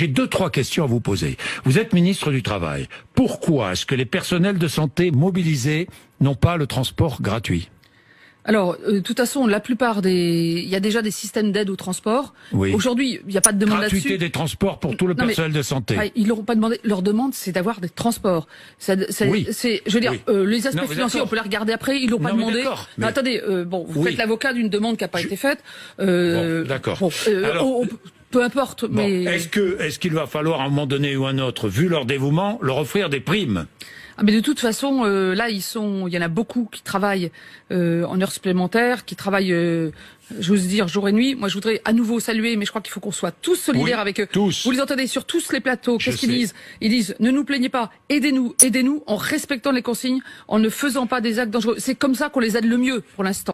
J'ai deux, trois questions à vous poser. Vous êtes ministre du Travail. Pourquoi est-ce que les personnels de santé mobilisés n'ont pas le transport gratuit alors, euh, de toute façon, la plupart des, il y a déjà des systèmes d'aide au transport. Aujourd'hui, il n'y a pas de demande Gratuité là des transports pour tout le personnel de santé. Ah, ils l'auront pas demandé. Leur demande, c'est d'avoir des transports. oui. C'est, je veux dire, euh, les aspects financiers, on peut les regarder après. Ils l'ont pas demandé. attendez, euh, bon, vous faites l'avocat d'une demande qui n'a pas été faite. d'accord. Alors, peu importe, mais... Est-ce que est-ce qu'il va falloir à un moment donné ou un autre, vu leur dévouement, leur offrir des primes ah, mais de toute façon, euh, là, ils sont, il y en a beaucoup qui travaillent euh, en heures supplémentaires, qui travaillent euh, j'ose dire jour et nuit. Moi, je voudrais à nouveau saluer, mais je crois qu'il faut qu'on soit tous solidaires avec eux. Vous les entendez sur tous les plateaux. Qu'est-ce qu'ils disent Ils disent ne nous plaignez pas, aidez-nous, aidez-nous en respectant les consignes, en ne faisant pas des actes dangereux. C'est comme ça qu'on les aide le mieux pour l'instant.